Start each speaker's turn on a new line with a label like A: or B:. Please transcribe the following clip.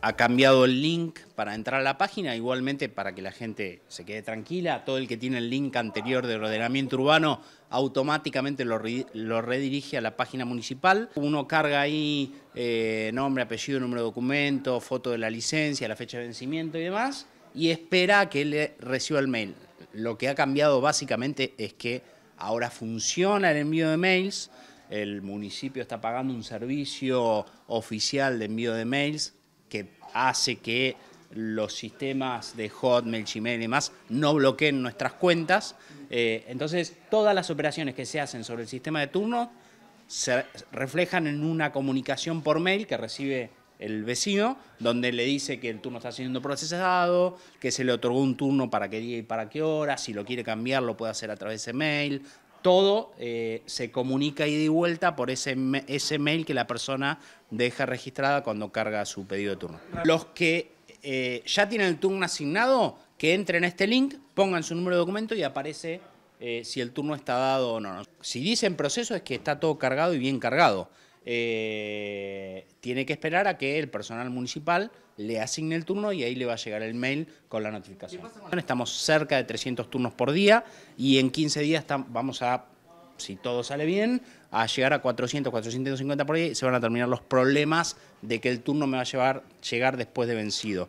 A: ha cambiado el link para entrar a la página, igualmente para que la gente se quede tranquila, todo el que tiene el link anterior de ordenamiento urbano automáticamente lo, lo redirige a la página municipal. Uno carga ahí eh, nombre, apellido, número de documento, foto de la licencia, la fecha de vencimiento y demás, y espera que le reciba el mail. Lo que ha cambiado básicamente es que ahora funciona el envío de mails, el municipio está pagando un servicio oficial de envío de mails que hace que los sistemas de Hotmail, Gmail y demás no bloqueen nuestras cuentas. Eh, entonces, todas las operaciones que se hacen sobre el sistema de turno se reflejan en una comunicación por mail que recibe el vecino, donde le dice que el turno está siendo procesado, que se le otorgó un turno para qué día y para qué hora, si lo quiere cambiar lo puede hacer a través de mail, todo eh, se comunica ida y vuelta por ese, ese mail que la persona deja registrada cuando carga su pedido de turno. Los que eh, ya tienen el turno asignado, que entren a este link, pongan su número de documento y aparece eh, si el turno está dado o no. Si dicen proceso es que está todo cargado y bien cargado. Eh, tiene que esperar a que el personal municipal le asigne el turno y ahí le va a llegar el mail con la notificación. Estamos cerca de 300 turnos por día y en 15 días vamos a, si todo sale bien, a llegar a 400, 450 por día y se van a terminar los problemas de que el turno me va a llevar, llegar después de vencido.